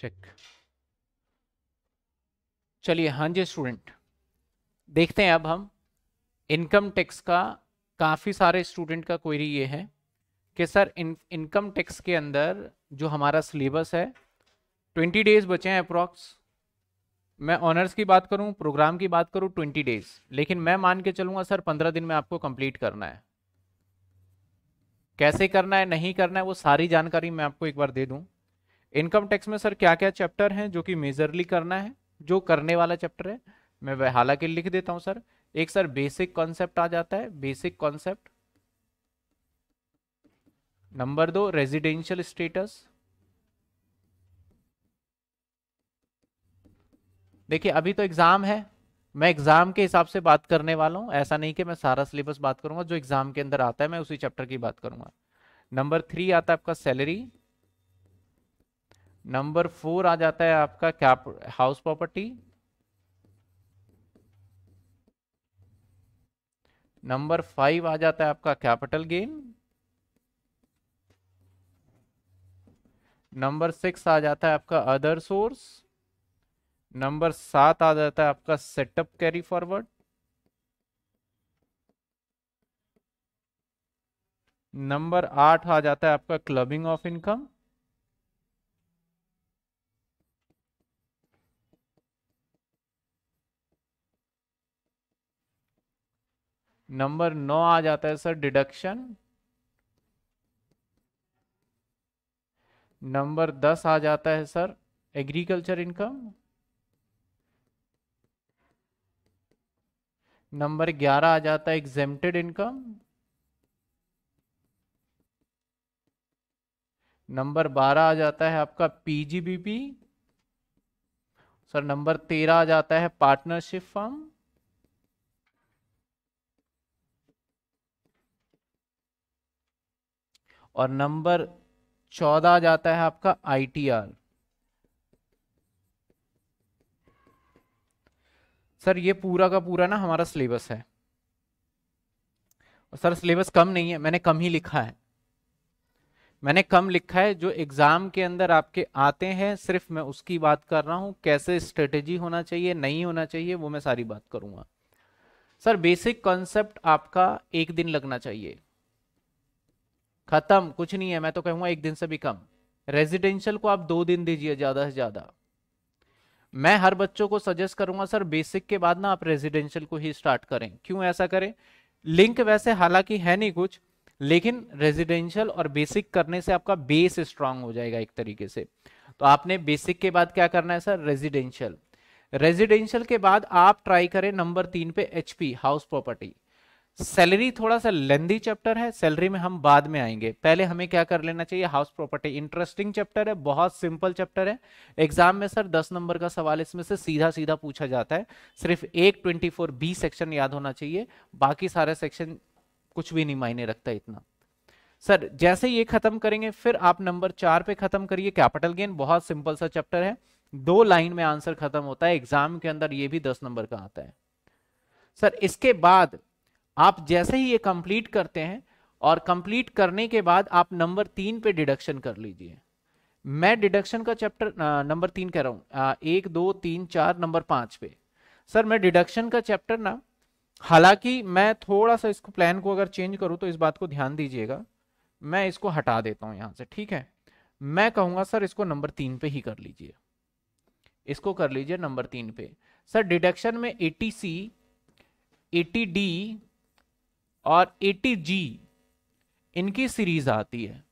check चलिए हाँ जी student देखते हैं अब हम इनकम टैक्स का काफ़ी सारे स्टूडेंट का क्वेरी ये है कि सर इन इनकम टैक्स के अंदर जो हमारा सिलेबस है ट्वेंटी डेज बचे हैं अप्रॉक्स मैं ऑनर्स की बात करूं प्रोग्राम की बात करूं ट्वेंटी डेज लेकिन मैं मान के चलूंगा सर पंद्रह दिन में आपको कंप्लीट करना है कैसे करना है नहीं करना है वो सारी जानकारी मैं आपको एक बार दे दूं इनकम टैक्स में सर क्या क्या चैप्टर हैं जो कि मेजरली करना है जो करने वाला चैप्टर है मैं वह हालांकि लिख देता हूं सर एक सर बेसिक कॉन्सेप्ट आ जाता है बेसिक कॉन्सेप्ट नंबर दो रेजिडेंशियल स्टेटस देखिए अभी तो एग्जाम है मैं एग्जाम के हिसाब से बात करने वाला हूं ऐसा नहीं कि मैं सारा सिलेबस बात करूंगा जो एग्जाम के अंदर आता है मैं उसी चैप्टर की बात करूंगा नंबर थ्री आता है आपका सैलरी नंबर फोर आ जाता है आपका क्या हाउस प्रॉपर्टी नंबर फाइव आ जाता है आपका कैपिटल गेन नंबर सिक्स आ जाता है आपका अदर सोर्स नंबर सात आ जाता है आपका सेटअप कैरी फॉरवर्ड नंबर आठ आ जाता है आपका क्लबिंग ऑफ इनकम नंबर नौ आ जाता है सर डिडक्शन नंबर दस आ जाता है सर एग्रीकल्चर इनकम नंबर ग्यारह आ जाता है एग्जेम्प्टेड इनकम नंबर बारह आ जाता है आपका पीजीबीपी सर नंबर तेरह आ जाता है पार्टनरशिप फर्म और नंबर चौदह आ जाता है आपका आईटीआर सर ये पूरा का पूरा ना हमारा सिलेबस है और सर सिलेबस कम नहीं है मैंने कम ही लिखा है मैंने कम लिखा है जो एग्जाम के अंदर आपके आते हैं सिर्फ मैं उसकी बात कर रहा हूं कैसे स्ट्रेटेजी होना चाहिए नहीं होना चाहिए वो मैं सारी बात करूंगा सर बेसिक कॉन्सेप्ट आपका एक दिन लगना चाहिए खत्म कुछ नहीं है मैं तो कहूंगा एक दिन से भी कम रेजिडेंशियल को आप दो दिन दीजिए ज्यादा से ज्यादा मैं हर बच्चों को सजेस्ट करूंगा सर बेसिक के बाद ना आप रेजिडेंशियल को ही स्टार्ट करें क्यों ऐसा करें लिंक वैसे हालांकि है नहीं कुछ लेकिन रेजिडेंशियल और बेसिक करने से आपका बेस स्ट्रांग हो जाएगा एक तरीके से तो आपने बेसिक के बाद क्या करना है सर रेजिडेंशियल रेजिडेंशियल के बाद आप ट्राई करें नंबर तीन पे एचपी हाउस प्रॉपर्टी सैलरी थोड़ा सा लेंदी चैप्टर है सैलरी में हम बाद में आएंगे पहले हमें क्या कर लेना चाहिए हाउस प्रॉपर्टी इंटरेस्टिंग चैप्टर है बहुत सिंपल चैप्टर है एग्जाम में सर 10 नंबर का सवाल इसमें से सीधा सीधा पूछा जाता है सिर्फ एक फोर बी सेक्शन याद होना चाहिए बाकी सारे सेक्शन कुछ भी नहीं मायने रखता इतना सर जैसे ये खत्म करेंगे फिर आप नंबर चार पे खत्म करिए कैपिटल गेन बहुत सिंपल सा चैप्टर है दो लाइन में आंसर खत्म होता है एग्जाम के अंदर ये भी दस नंबर का आता है सर इसके बाद आप जैसे ही ये कंप्लीट करते हैं और कंप्लीट करने के बाद आप नंबर तीन पे डिडक्शन कर लीजिए मैं डिडक्शन का चैप्टर नंबर तीन कह रहा हूँ एक दो तीन चार नंबर पाँच पे सर मैं डिडक्शन का चैप्टर ना हालांकि मैं थोड़ा सा इसको प्लान को अगर चेंज करूँ तो इस बात को ध्यान दीजिएगा मैं इसको हटा देता हूँ यहाँ से ठीक है मैं कहूँगा सर इसको नंबर तीन पे ही कर लीजिए इसको कर लीजिए नंबर तीन पे सर डिडक्शन में एटी सी एटी डी और जी इनकी सीरीज आती है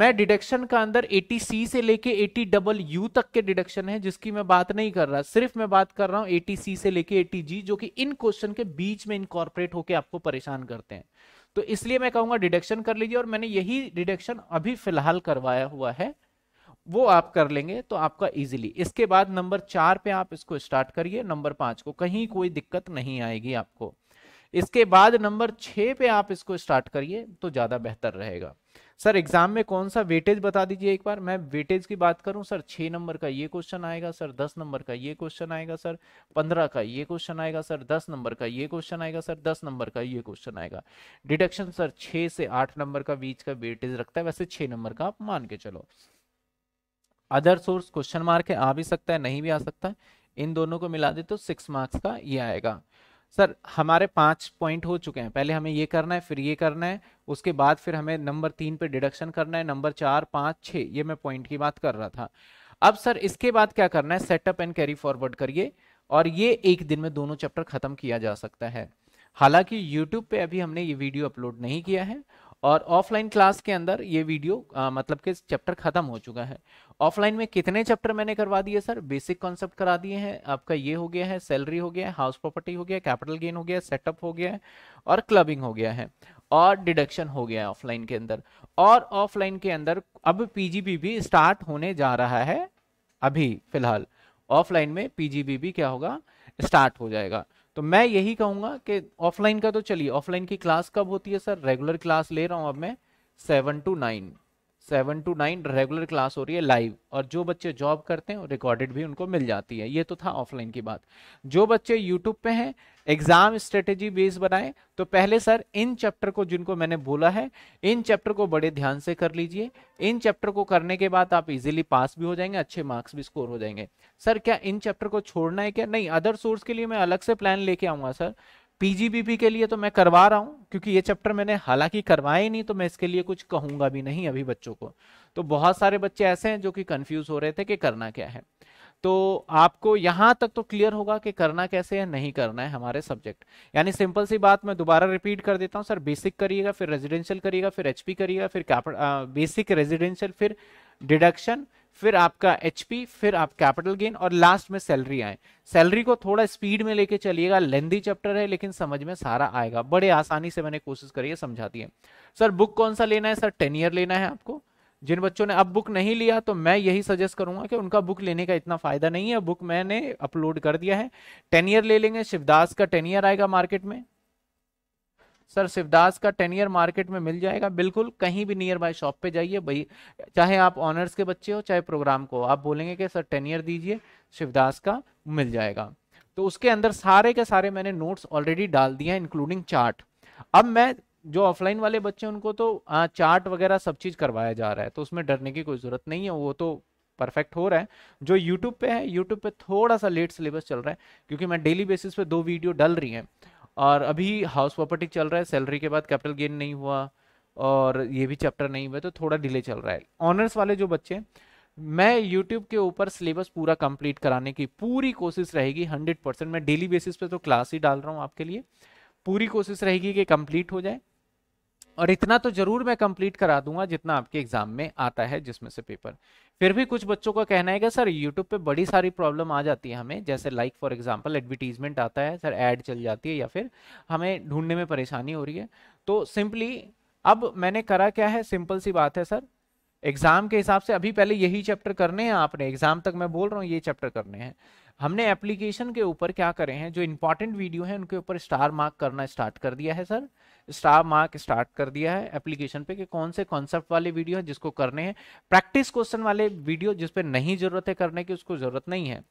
मैं डिडक्शन का अंदर सी से लेके यू तक के डिडक्शन है जिसकी मैं बात नहीं कर रहा सिर्फ मैं बात कर रहा हूं सी से लेके जी जो कि इन क्वेश्चन के बीच में इनकॉर्पोरेट होकर आपको परेशान करते हैं तो इसलिए मैं कहूंगा डिडक्शन कर लीजिए और मैंने यही डिडक्शन अभी फिलहाल करवाया हुआ है वो आप कर लेंगे तो आपका इजीली इसके बाद नंबर चार पे आप इसको स्टार्ट करिए नंबर पांच को कहीं कोई दिक्कत नहीं आएगी आपको इसके बाद नंबर छह पे आप इसको स्टार्ट करिए तो ज़्यादा बेहतर रहेगा सर एग्जाम में कौन सा वेटेज बता दीजिए एक बार मैं वेटेज की बात करूं सर छह नंबर का ये क्वेश्चन आएगा सर दस नंबर का ये क्वेश्चन आएगा सर पंद्रह का ये क्वेश्चन आएगा सर दस नंबर का ये क्वेश्चन आएगा सर दस नंबर का ये क्वेश्चन आएगा डिडक्शन सर छह से आठ नंबर का बीच का वेटेज रखता है वैसे छह नंबर का आप मान के चलो अदर सोर्स क्वेश्चन मार्क है आ भी सकता है नहीं भी आ सकता है इन दोनों को मिला दे तो सिक्स मार्क्स का ये आएगा सर हमारे पांच पॉइंट हो चुके हैं पहले हमें ये करना है फिर ये करना है उसके बाद फिर हमें नंबर तीन पे डिडक्शन करना है नंबर चार पांच छह ये मैं पॉइंट की बात कर रहा था अब सर इसके बाद क्या करना है सेटअप एंड कैरी फॉरवर्ड करिए और ये एक दिन में दोनों चैप्टर खत्म किया जा सकता है हालांकि YouTube पे अभी हमने ये वीडियो अपलोड नहीं किया है और ऑफलाइन क्लास के अंदर ये वीडियो आ, मतलब कि चैप्टर खत्म हो चुका है ऑफलाइन में कितने चैप्टर मैंने करवा दिए सर बेसिक कॉन्सेप्ट करा दिए हैं आपका ये हो गया है सैलरी हो गया है हाउस प्रॉपर्टी हो गया कैपिटल गेन हो गया सेटअप हो गया है और क्लबिंग हो गया है और डिडक्शन हो गया है ऑफलाइन के अंदर और ऑफलाइन के अंदर अब पीजीबी भी स्टार्ट होने जा रहा है अभी फिलहाल ऑफलाइन में पीजीबी भी क्या होगा स्टार्ट हो जाएगा तो मैं यही कहूंगा कि ऑफलाइन का तो चलिए ऑफलाइन की क्लास कब होती है सर रेगुलर क्लास ले रहा हूं अब मैं seven two nine seven two nine regular class हो रही है लाइव और जो बच्चे जॉब करते हैं रिकॉर्डेड भी उनको मिल जाती है ये तो था ऑफलाइन की बात जो बच्चे यूट्यूब पे हैं एग्जाम स्ट्रेटेजी बेस बनाएं तो पहले सर इन चैप्टर को जिनको मैंने बोला है इन चैप्टर को बड़े ध्यान से कर लीजिए इन चैप्टर को करने के बाद आप इजीली पास भी हो जाएंगे अच्छे मार्क्स भी स्कोर हो जाएंगे सर क्या इन चैप्टर को छोड़ना है क्या नहीं अदर सोर्स के लिए मैं अलग से प्लान लेके आऊंगा सर पीजीबीपी के लिए तो मैं करवा रहा हूँ क्योंकि ये चैप्टर मैंने हालांकि करवाया ही नहीं तो मैं इसके लिए कुछ कहूंगा भी नहीं अभी बच्चों को तो बहुत सारे बच्चे ऐसे हैं जो कि कंफ्यूज हो रहे थे कि करना क्या है तो आपको यहां तक तो क्लियर होगा कि करना कैसे है नहीं करना है हमारे सब्जेक्ट यानी सिंपल सी बात मैं दोबारा रिपीट कर देता हूं सर बेसिक करिएगा फिर रेजिडेंशियल करिएगा फिर एचपी करिएगा फिर बेसिक रेजिडेंशियल फिर डिडक्शन फिर आपका एचपी फिर आप कैपिटल गेन और लास्ट में सैलरी आए सैलरी को थोड़ा स्पीड में लेके चलिएगा लेंदी चैप्टर है लेकिन समझ में सारा आएगा बड़े आसानी से मैंने कोशिश करी है समझाती है सर बुक कौन सा लेना है सर टेन ईयर लेना है आपको जिन बच्चों ने अब बुक नहीं लिया तो मैं यही सजेस्ट करूंगा कि उनका बुक लेने का इतना फायदा नहीं है बुक मैंने अपलोड कर दिया है टेन ईयर ले लेंगे शिवदास का टेन ईयर आएगा मार्केट में सर शिवदास का टेन ईयर मार्केट में मिल जाएगा बिल्कुल कहीं भी नियर बाय शॉप पे जाइए भाई चाहे आप ऑनर्स के बच्चे हो चाहे प्रोग्राम को आप बोलेंगे कि सर टेन ईयर दीजिए शिवदास का मिल जाएगा तो उसके अंदर सारे के सारे मैंने नोट्स ऑलरेडी डाल दिए हैं इंक्लूडिंग चार्ट अब मैं जो ऑफलाइन वाले बच्चे उनको तो आ, चार्ट वगैरह सब चीज़ करवाया जा रहा है तो उसमें डरने की कोई ज़रूरत नहीं है वो तो परफेक्ट हो रहा है जो यूट्यूब पे है यूट्यूब पे थोड़ा सा लेट सिलेबस चल रहा है क्योंकि मैं डेली बेसिस पे दो वीडियो डल रही हैं और अभी हाउस प्रॉपर्टी चल रहा है सैलरी के बाद कैपिटल गेन नहीं हुआ और ये भी चैप्टर नहीं हुआ तो थोड़ा डिले चल रहा है ऑनर्स वाले जो बच्चे मैं यूट्यूब के ऊपर सिलेबस पूरा कंप्लीट कराने की पूरी कोशिश रहेगी हंड्रेड परसेंट मैं डेली बेसिस पे तो क्लास ही डाल रहा हूँ आपके लिए पूरी कोशिश रहेगी कि कंप्लीट हो जाए और इतना तो जरूर मैं कंप्लीट करा दूंगा जितना आपके एग्जाम में आता है जिसमें से पेपर फिर भी कुछ बच्चों का कहना है कि सर यूट्यूब पे बड़ी सारी प्रॉब्लम आ जाती है हमें जैसे लाइक फॉर एग्जांपल एडवर्टीजमेंट आता है सर ऐड चल जाती है या फिर हमें ढूंढने में परेशानी हो रही है तो सिंपली अब मैंने करा क्या है सिंपल सी बात है सर एग्जाम के हिसाब से अभी पहले यही चैप्टर करने हैं आपने एग्जाम तक मैं बोल रहा हूँ ये चैप्टर करने हैं हमने एप्लीकेशन के ऊपर क्या करे हैं जो इंपॉर्टेंट वीडियो है उनके ऊपर स्टार मार्क करना स्टार्ट कर दिया है सर स्टार मार्क स्टार्ट कर दिया है एप्लीकेशन पे कि कौन से कॉन्सेप्ट वाले वीडियो हैं जिसको करने हैं प्रैक्टिस क्वेश्चन वाले वीडियो जिसपे नहीं जरूरत है करने की उसको जरूरत नहीं है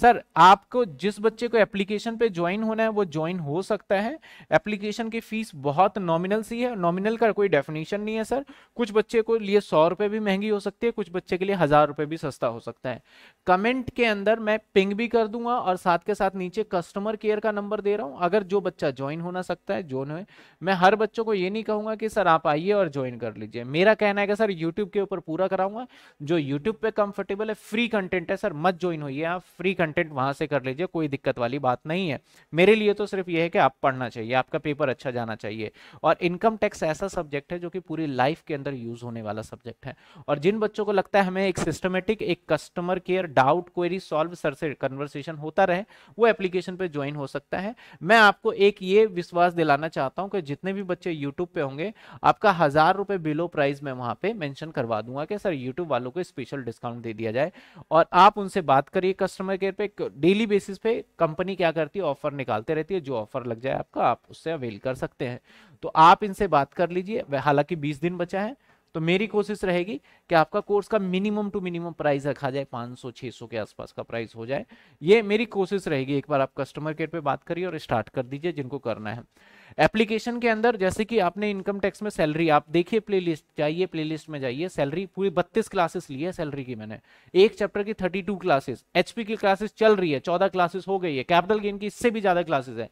सर आपको जिस बच्चे को एप्लीकेशन पे ज्वाइन होना है वो ज्वाइन हो सकता है एप्लीकेशन की फीस बहुत नॉमिनल सी है नॉमिनल का कोई डेफिनेशन नहीं है सर कुछ बच्चे को लिए सौ रुपये भी महंगी हो सकती है कुछ बच्चे के लिए हज़ार रुपये भी सस्ता हो सकता है कमेंट के अंदर मैं पिंग भी कर दूंगा और साथ के साथ नीचे कस्टमर केयर का नंबर दे रहा हूँ अगर जो बच्चा ज्वाइन होना सकता है ज्वाइन हो मैं हर बच्चों को ये नहीं कहूँगा कि सर आप आइए और ज्वाइन कर लीजिए मेरा कहना है कि सर यूट्यूब के ऊपर पूरा कराऊंगा जो यूट्यूब पे कंफर्टेबल है फ्री कंटेंट है सर मत ज्वाइन होइए आप फ्री कंटेंट वहां से कर लीजिए कोई दिक्कत वाली बात नहीं है मेरे लिए तो सिर्फ यह है कि आप पढ़ना चाहिए आपका पेपर अच्छा जाना चाहिए और इनकम टैक्स ऐसा सब्जेक्ट है जो कि पूरी लाइफ के अंदर यूज होने वाला सब्जेक्ट है और जिन बच्चों को लगता है हमें एक सिस्टमेटिक एक customer care doubt query solve sir से कन्वर्सेशन होता रहे वो एप्लीकेशन पर ज्वाइन हो सकता है मैं आपको एक ये विश्वास दिलाना चाहता हूँ कि जितने भी बच्चे यूट्यूब पे होंगे आपका हजार रुपए बिलो प्राइस में वहां पे मेंशन करवा दूंगा कि सर यूट्यूब वालों को स्पेशल डिस्काउंट दे दिया जाए और आप उनसे बात करिए कस्टमर केयर शेयर पे डेली बेसिस पे कंपनी क्या करती है ऑफर निकालते रहती है जो ऑफर लग जाए आपका आप उससे अवेल कर सकते हैं तो आप इनसे बात कर लीजिए हालांकि बीस दिन बचा है तो मेरी कोशिश रहेगी कि आपका कोर्स का मिनिमम टू मिनिमम प्राइस रखा जाए 500 600 के आसपास का प्राइस हो जाए ये मेरी कोशिश रहेगी एक बार आप कस्टमर केयर पे बात करिए और स्टार्ट कर दीजिए जिनको करना है एप्लीकेशन के अंदर जैसे कि आपने इनकम टैक्स में सैलरी आप देखिए प्लेलिस्ट जाइए प्लेलिस्ट में जाइए सैलरी पूरी बत्तीस क्लासेस ली है सैलरी की मैंने एक चैप्टर की थर्टी टू क्लासेस एचपी की क्लासेस चल रही है चौदह क्लासेस हो गई है कैपिटल गेन की इससे भी ज्यादा क्लासेस है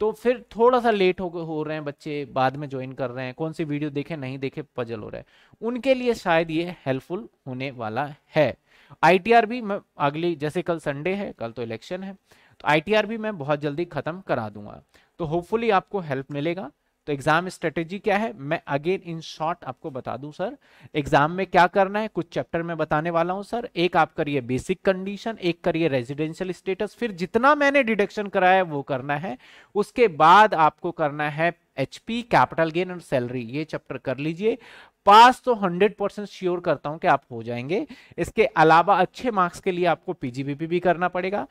तो फिर थोड़ा सा लेट हो हो रहे हैं बच्चे बाद में ज्वाइन कर रहे हैं कौन सी वीडियो देखे नहीं देखे पजल हो रहे हैं उनके लिए शायद ये हेल्पफुल होने वाला है आई भी मैं अगली जैसे कल संडे है कल तो इलेक्शन है तो आई भी मैं बहुत जल्दी खत्म करा दूंगा तो होपफुली आपको हेल्प मिलेगा तो एग्जाम स्ट्रेटेजी क्या है मैं अगेन इन शॉर्ट आपको बता दूं सर एग्जाम में क्या करना है कुछ चैप्टर में बताने वाला हूं सर एक आप करिए बेसिक कंडीशन एक करिए रेजिडेंशियल स्टेटस फिर जितना मैंने डिडक्शन कराया वो करना है उसके बाद आपको करना है HP capital gain and salary ये चैप्टर कर लीजिए पास तो 100 परसेंट श्योर करता हूं कि आप हो जाएंगे इसके अलावा अच्छे मार्क्स के लिए आपको पीजीबीपी भी करना पड़ेगा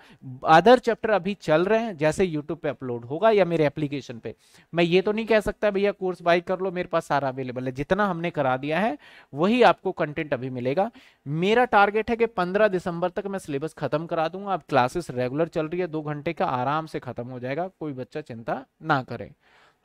अदर चैप्टर अभी चल रहे हैं जैसे यूट्यूब पे अपलोड होगा या मेरे एप्लीकेशन पे मैं ये तो नहीं कह सकता भैया कोर्स बाई कर लो मेरे पास सारा अवेलेबल है जितना हमने करा दिया है वही आपको कंटेंट अभी मिलेगा मेरा टारगेट है कि पंद्रह दिसंबर तक मैं सिलेबस खत्म करा दूंगा अब क्लासेस रेगुलर चल रही है दो घंटे का आराम से खत्म हो जाएगा कोई बच्चा चिंता ना करें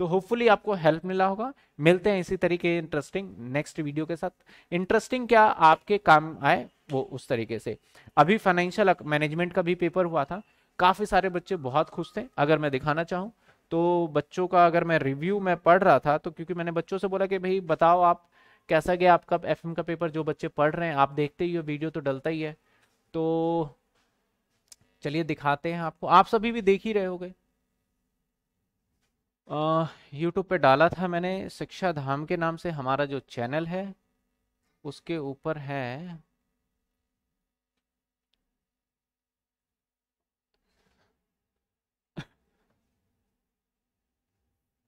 तो होपफुली आपको हेल्प मिला होगा मिलते हैं इसी तरीके इंटरेस्टिंग नेक्स्ट वीडियो के साथ इंटरेस्टिंग क्या आपके काम आए वो उस तरीके से अभी फाइनेंशियल मैनेजमेंट का भी पेपर हुआ था काफ़ी सारे बच्चे बहुत खुश थे अगर मैं दिखाना चाहूँ तो बच्चों का अगर मैं रिव्यू में पढ़ रहा था तो क्योंकि मैंने बच्चों से बोला कि भाई बताओ आप कैसा गया आपका एफ का पेपर जो बच्चे पढ़ रहे हैं आप देखते ही हो वीडियो तो डलता ही है तो चलिए दिखाते हैं आपको आप सभी भी देख ही रहे हो गए यूट्यूब पे डाला था मैंने शिक्षा धाम के नाम से हमारा जो चैनल है उसके ऊपर है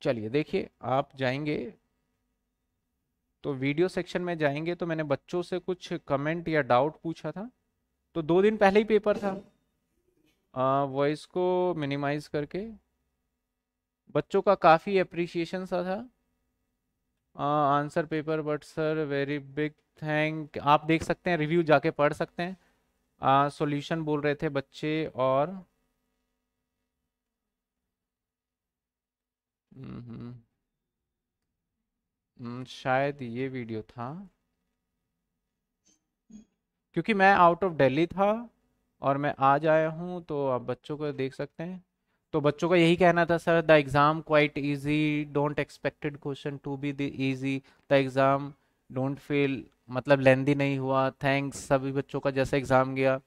चलिए देखिए आप जाएंगे तो वीडियो सेक्शन में जाएंगे तो मैंने बच्चों से कुछ कमेंट या डाउट पूछा था तो दो दिन पहले ही पेपर था वॉइस को मिनिमाइज करके बच्चों का काफ़ी अप्रिसिएशन सा था answer paper but sir very big thank आप देख सकते हैं रिव्यू जाके पढ़ सकते हैं सॉल्यूशन बोल रहे थे बच्चे और हम्म, शायद ये वीडियो था क्योंकि मैं आउट ऑफ दिल्ली था और मैं आज आया हूँ तो आप बच्चों को देख सकते हैं तो बच्चों का यही कहना था sir the exam quite easy don't expected question to be the easy the exam don't fail मतलब लेंदी नहीं हुआ थैंक्स सभी बच्चों का जैसे एग्ज़ाम गया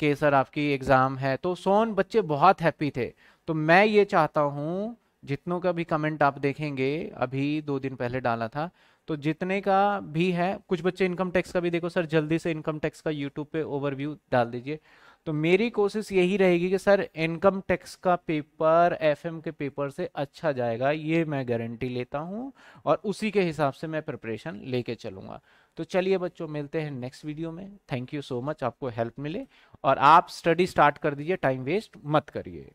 कि सर आपकी एग्ज़ाम है तो सोन बच्चे बहुत हैप्पी थे तो मैं ये चाहता हूँ जितनों का भी कमेंट आप देखेंगे अभी दो दिन पहले डाला था तो जितने का भी है कुछ बच्चे इनकम टैक्स का भी देखो सर जल्दी से इनकम टैक्स का यूट्यूब पे ओवरव्यू डाल दीजिए तो मेरी कोशिश यही रहेगी कि सर इनकम टैक्स का पेपर एफएम के पेपर से अच्छा जाएगा ये मैं गारंटी लेता हूँ और उसी के हिसाब से मैं प्रिपरेशन लेके चलूँगा तो चलिए बच्चों मिलते हैं नेक्स्ट वीडियो में थैंक यू सो मच आपको हेल्प मिले और आप स्टडी स्टार्ट कर दीजिए टाइम वेस्ट मत करिए